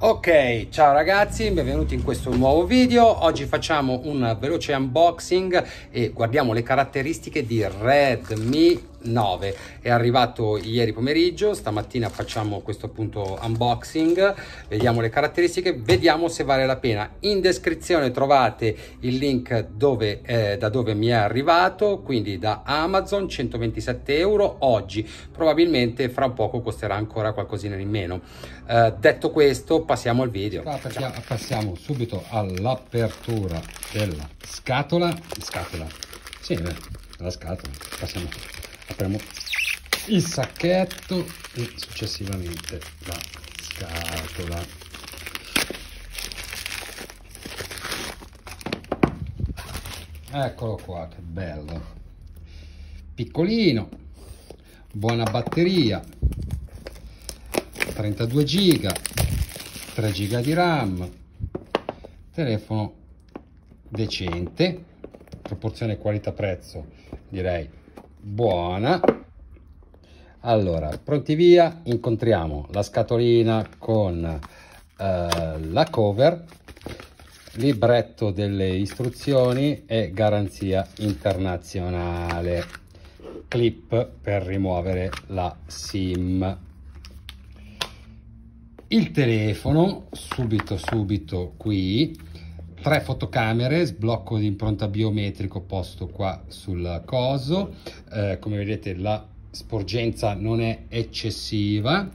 Ok, ciao ragazzi, benvenuti in questo nuovo video. Oggi facciamo un veloce unboxing e guardiamo le caratteristiche di Redmi 9 è arrivato ieri pomeriggio stamattina facciamo questo appunto unboxing vediamo le caratteristiche vediamo se vale la pena in descrizione trovate il link dove, eh, da dove mi è arrivato quindi da amazon 127 euro oggi probabilmente fra poco costerà ancora qualcosina in meno eh, detto questo passiamo al video Ciao. passiamo subito all'apertura della scatola scatola sì, eh, la scatola passiamo apriamo il sacchetto e successivamente la scatola eccolo qua che bello piccolino buona batteria 32 giga 3 giga di ram telefono decente proporzione qualità prezzo direi buona allora pronti via incontriamo la scatolina con eh, la cover libretto delle istruzioni e garanzia internazionale clip per rimuovere la sim il telefono subito subito qui tre fotocamere, sblocco di impronta biometrico posto qua sul coso, eh, come vedete la sporgenza non è eccessiva,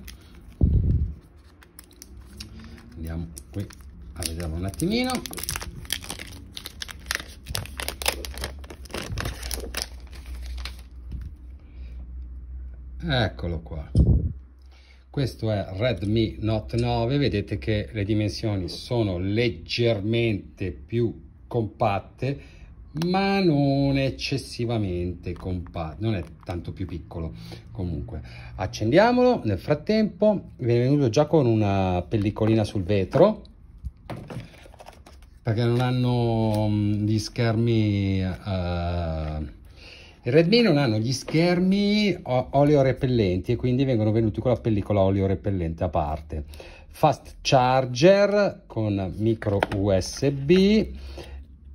andiamo qui a vederlo un attimino, eccolo qua questo è Redmi Note 9 vedete che le dimensioni sono leggermente più compatte ma non eccessivamente compatte non è tanto più piccolo comunque accendiamolo nel frattempo viene venuto già con una pellicolina sul vetro perché non hanno mm, gli schermi uh, Redmi non hanno gli schermi olio repellenti e quindi vengono venuti con la pellicola olio repellente a parte. Fast charger con micro USB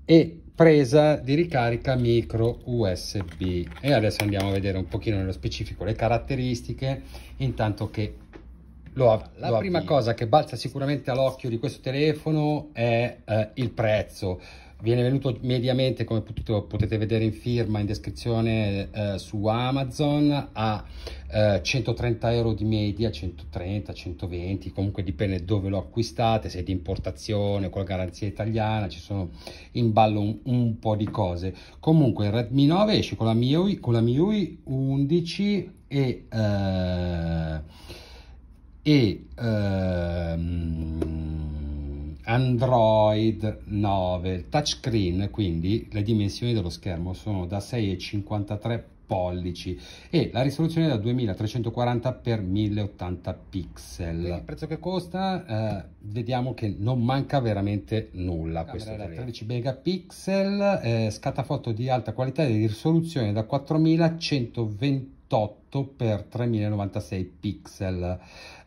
e presa di ricarica micro USB. E adesso andiamo a vedere un pochino nello specifico le caratteristiche intanto che lo av- La lo prima avvio. cosa che balza sicuramente all'occhio di questo telefono è eh, il prezzo viene venuto mediamente come potete, potete vedere in firma in descrizione eh, su Amazon a eh, 130 euro di media 130 120 comunque dipende dove lo acquistate se è di importazione con la garanzia italiana ci sono in ballo un, un, po' di cose comunque il Redmi 9 esce con la MIUI, con la MIUI 11 e eh, e ehm, Android 9, touchscreen, quindi le dimensioni dello schermo sono da 6,53 pollici e la risoluzione è da 2340 x 1080 pixel. il prezzo che costa eh, vediamo che non manca veramente nulla. Questo da 13 megapixel, eh, scattafoto di alta qualità e di risoluzione da 4120 28 x 3096 pixel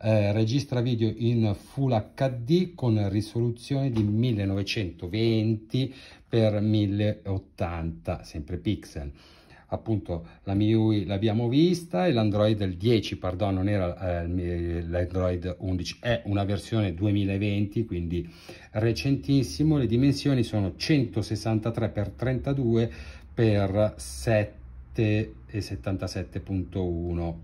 eh, registra video in full hd con risoluzione di 1920 x 1080 sempre pixel appunto la MIUI l'abbiamo vista e l'Android 10, perdono, non era eh, l'Android 11, è una versione 2020, quindi recentissimo. Le dimensioni sono 163 x 32 x 7 77.1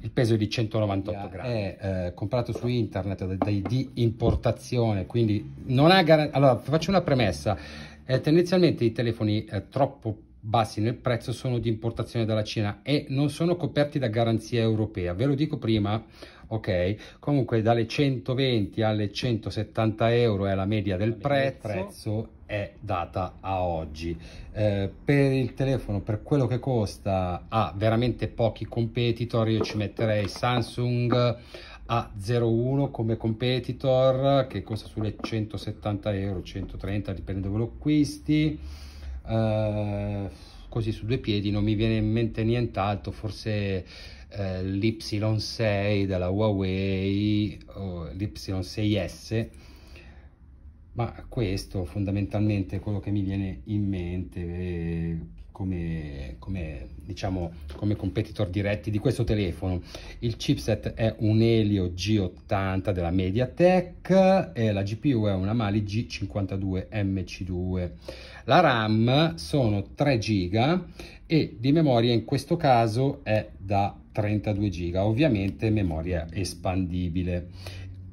il peso è di 198 grammi è eh, eh, comprato su internet da, di importazione quindi non ha garanzia allora faccio una premessa eh, tendenzialmente i telefoni eh, troppo bassi nel prezzo sono di importazione dalla Cina e non sono coperti da garanzia europea ve lo dico prima ok comunque dalle 120 alle 170 euro è la media del la media prezzo, prezzo è data a oggi. Eh, per il telefono, per quello che costa, ha veramente pochi competitor, io ci metterei Samsung A01 come competitor, che costa sulle 170 euro, 130, dipende dove lo acquisti. Eh, così su due piedi non mi viene in mente nient'altro, forse eh, l'Y6 della Huawei, o l'Y6S, ma questo fondamentalmente è quello che mi viene in mente eh, come, come, diciamo, come competitor diretti di questo telefono. Il chipset è un Helio G80 della MediaTek e la GPU è una Mali G52MC2. La RAM sono 3 giga e di memoria in questo caso è da 32 giga ovviamente memoria espandibile.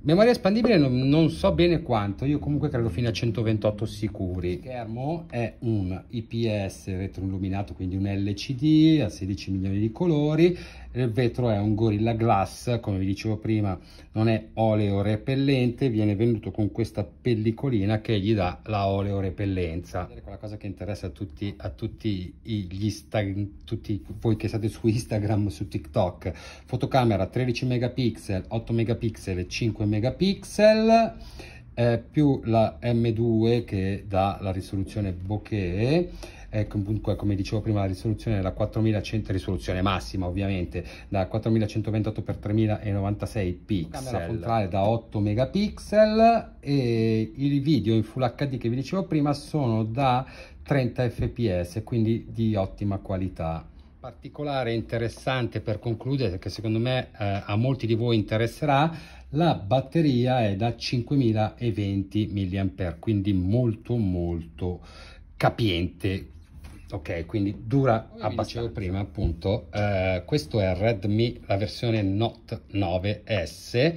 Memoria espandibile non, non, so bene quanto, io comunque credo fino a 128 sicuri. Il schermo è un IPS retroilluminato, quindi un LCD a 16 milioni di colori il vetro è un Gorilla Glass, come vi dicevo prima non è oleo repellente, viene venduto con questa pellicolina che gli dà la oleo repellenza. Quella cosa che interessa a tutti, a tutti, Insta, tutti voi che state su Instagram, su TikTok. Fotocamera 13 megapixel, 8 megapixel e 5 megapixel. Eh, più la M2 che dà la risoluzione bokeh eh, comunque come dicevo prima la risoluzione è la 4100 risoluzione massima ovviamente da 4128 x 3096 pixel camera frontale da 8 megapixel e i video in full hd che vi dicevo prima sono da 30 fps quindi di ottima qualità particolare interessante per concludere che secondo me eh, a molti di voi interesserà la batteria è da 5020 mAh quindi molto molto capiente ok quindi dura Come abbastanza dicevo prima appunto eh, questo è Redmi la versione Note 9S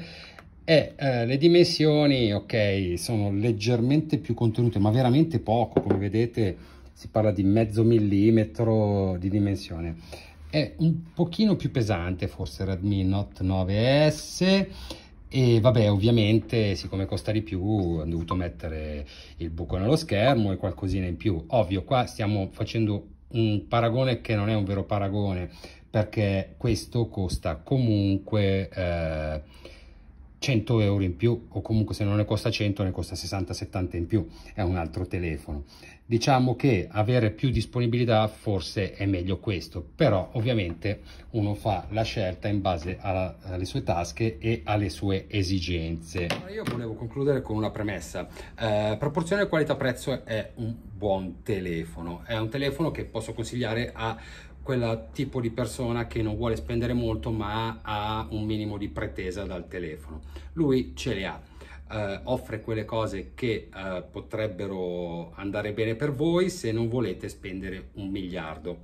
e eh, le dimensioni ok sono leggermente più contenute ma veramente poco come vedete si parla di mezzo millimetro di dimensione è un pochino più pesante forse Redmi Note 9S e vabbè ovviamente siccome costa di più ho dovuto mettere il buco nello schermo e qualcosina in più ovvio qua stiamo facendo un paragone che non è un vero paragone perché questo costa comunque eh, 100 euro in più o comunque se non ne costa 100 ne costa 60-70 in più è un altro telefono diciamo che avere più disponibilità forse è meglio questo però ovviamente uno fa la scelta in base alla, alle sue tasche e alle sue esigenze io volevo concludere con una premessa eh, proporzione qualità prezzo è un buon telefono è un telefono che posso consigliare a quel tipo di persona che non vuole spendere molto ma ha un minimo di pretesa dal telefono. Lui ce le ha, eh, offre quelle cose che eh, potrebbero andare bene per voi se non volete spendere un miliardo.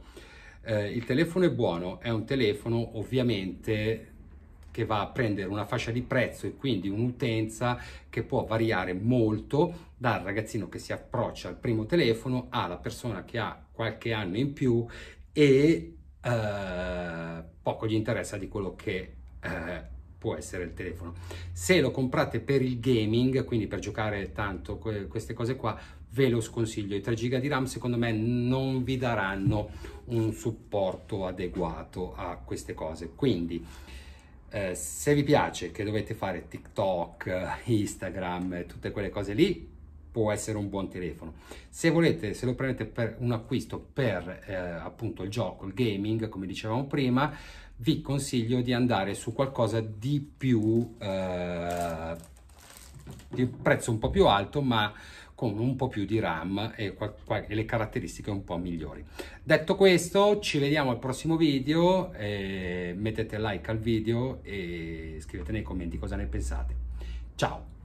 Eh, il telefono è buono, è un telefono ovviamente che va a prendere una fascia di prezzo e quindi un'utenza che può variare molto dal ragazzino che si approccia al primo telefono alla persona che ha qualche anno in più e eh, poco gli interessa di quello che eh, può essere il telefono. Se lo comprate per il gaming, quindi per giocare tanto que- queste cose qua, ve lo sconsiglio. I 3 GB di RAM secondo me non vi daranno un supporto adeguato a queste cose. Quindi eh, se vi piace che dovete fare TikTok, Instagram, tutte quelle cose lì, può essere un buon telefono. Se volete, se lo prendete per un acquisto per eh, appunto il gioco, il gaming, come dicevamo prima, vi consiglio di andare su qualcosa di più eh, di prezzo un po' più alto, ma con un po' più di RAM e, e, le caratteristiche un po' migliori. Detto questo, ci vediamo al prossimo video, eh, mettete like al video e scrivete nei commenti cosa ne pensate. Ciao!